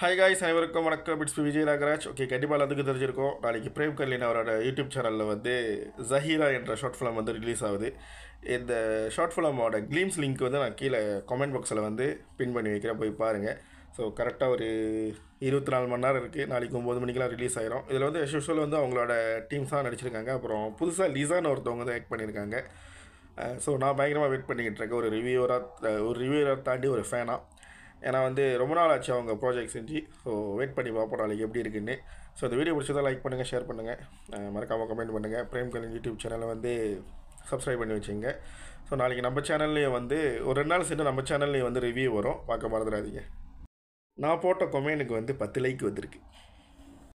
hi guys அனைவருக்கும் வணக்கம் bits Vijay Nagaraj okay கண்டிப்பாக எல்லாத்துக்கும் தெரிஞ்சிருக்கோம் நாளைக்கு பிரேம் கர்லின் அவரோட யூடியூப் சேனலில் வந்து ஜஹீரா என்ற ஷார்ட் ஃபிலம் வந்து ரிலீஸ் ஆகுது இந்த ஷார்ட் ஃபிலமோட க்ளீம்ஸ் லிங்க் வந்து நான் கீழே கமெண்ட் பாக்ஸில் வந்து பின் பண்ணி வைக்கிறேன் போய் பாருங்கள் ஸோ கரெக்டாக ஒரு இருபத்தி நாலு மணி நேரம் இருக்குது நாளைக்கு ஒம்பது மணிக்கெலாம் ரிலீஸ் ஆகிரும் இதில் வந்து யூஸ்வல் வந்து அவங்களோட டீம்ஸ் தான் நடிச்சிருக்காங்க அப்புறம் புதுசாக லிசான்னு ஒருத்தவங்க வந்து ஆக்ட் பண்ணியிருக்காங்க ஸோ நான் பயங்கரமாக வெயிட் பண்ணிக்கிட்டு இருக்கேன் ஒரு ரிவ்யூவராக ஒரு ரிவ்யூவராக தாண்டி ஒரு ஃபேனாக ஏன்னா வந்து ரொம்ப நாள் ஆச்சு அவங்க ப்ராஜெக்ட் செஞ்சு ஸோ வெயிட் பண்ணி பார்ப்போம் நாளைக்கு எப்படி இருக்குன்னு ஸோ இந்த வீடியோ பிடிச்சதா லைக் பண்ணுங்கள் ஷேர் பண்ணுங்கள் மறக்காமல் கமெண்ட் பண்ணுங்கள் பிரேம் கலன் யூடியூப் சேனலை வந்து சப்ஸ்கிரைப் பண்ணி வச்சுங்க ஸோ நாளைக்கு நம்ம சேனல்லையே வந்து ஒரு ரெண்டு நாள் சென்று நம்ம சேனல்லையும் வந்து ரிவ்யூ வரும் பார்க்க மறந்துடாதீங்க நான் போட்ட கொமெண்ட்டுக்கு வந்து பத்து லைக் வந்திருக்கு